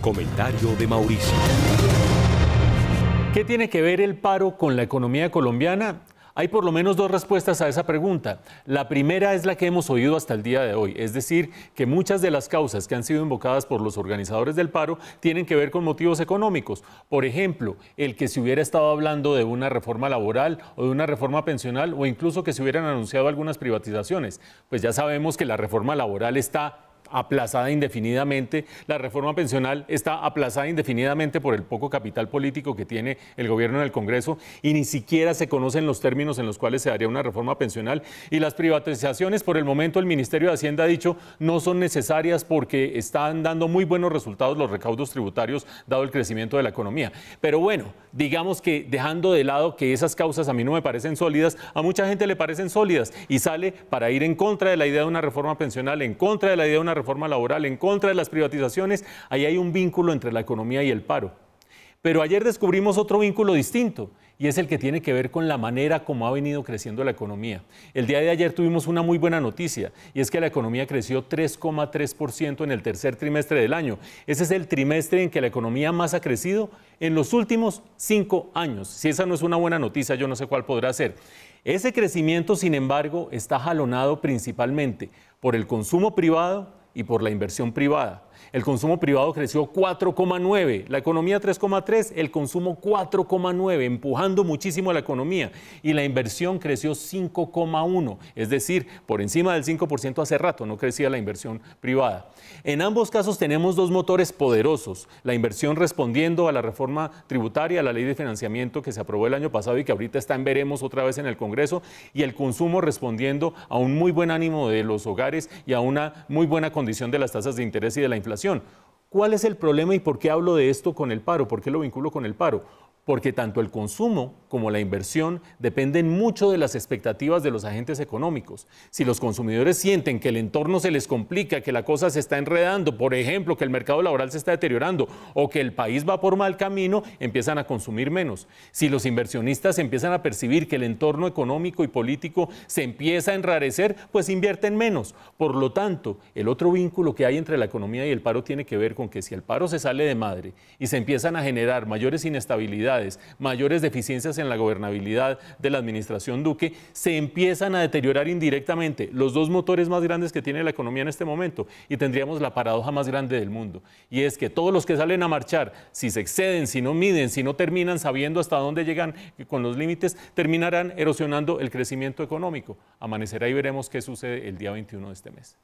comentario de Mauricio. ¿Qué tiene que ver el paro con la economía colombiana? Hay por lo menos dos respuestas a esa pregunta. La primera es la que hemos oído hasta el día de hoy, es decir, que muchas de las causas que han sido invocadas por los organizadores del paro tienen que ver con motivos económicos. Por ejemplo, el que se hubiera estado hablando de una reforma laboral o de una reforma pensional o incluso que se hubieran anunciado algunas privatizaciones. Pues ya sabemos que la reforma laboral está aplazada indefinidamente. La reforma pensional está aplazada indefinidamente por el poco capital político que tiene el gobierno en el Congreso y ni siquiera se conocen los términos en los cuales se haría una reforma pensional. Y las privatizaciones, por el momento, el Ministerio de Hacienda ha dicho no son necesarias porque están dando muy buenos resultados los recaudos tributarios dado el crecimiento de la economía. Pero bueno, digamos que dejando de lado que esas causas a mí no me parecen sólidas, a mucha gente le parecen sólidas y sale para ir en contra de la idea de una reforma pensional, en contra de la idea de una reforma laboral, en contra de las privatizaciones, ahí hay un vínculo entre la economía y el paro. Pero ayer descubrimos otro vínculo distinto y es el que tiene que ver con la manera como ha venido creciendo la economía. El día de ayer tuvimos una muy buena noticia y es que la economía creció 3,3% en el tercer trimestre del año. Ese es el trimestre en que la economía más ha crecido en los últimos cinco años. Si esa no es una buena noticia, yo no sé cuál podrá ser. Ese crecimiento, sin embargo, está jalonado principalmente por el consumo privado y por la inversión privada. El consumo privado creció 4,9, la economía 3,3, el consumo 4,9, empujando muchísimo a la economía y la inversión creció 5,1, es decir, por encima del 5% hace rato no crecía la inversión privada. En ambos casos tenemos dos motores poderosos, la inversión respondiendo a la reforma tributaria, a la ley de financiamiento que se aprobó el año pasado y que ahorita está en veremos otra vez en el Congreso y el consumo respondiendo a un muy buen ánimo de los hogares y a una muy buena condición de las tasas de interés y de la inflación. ¿Cuál es el problema y por qué hablo de esto con el paro? ¿Por qué lo vinculo con el paro? porque tanto el consumo como la inversión dependen mucho de las expectativas de los agentes económicos. Si los consumidores sienten que el entorno se les complica, que la cosa se está enredando, por ejemplo, que el mercado laboral se está deteriorando o que el país va por mal camino, empiezan a consumir menos. Si los inversionistas empiezan a percibir que el entorno económico y político se empieza a enrarecer, pues invierten menos. Por lo tanto, el otro vínculo que hay entre la economía y el paro tiene que ver con que si el paro se sale de madre y se empiezan a generar mayores inestabilidades, mayores deficiencias en la gobernabilidad de la administración Duque, se empiezan a deteriorar indirectamente los dos motores más grandes que tiene la economía en este momento y tendríamos la paradoja más grande del mundo. Y es que todos los que salen a marchar, si se exceden, si no miden, si no terminan sabiendo hasta dónde llegan con los límites, terminarán erosionando el crecimiento económico. Amanecerá y veremos qué sucede el día 21 de este mes.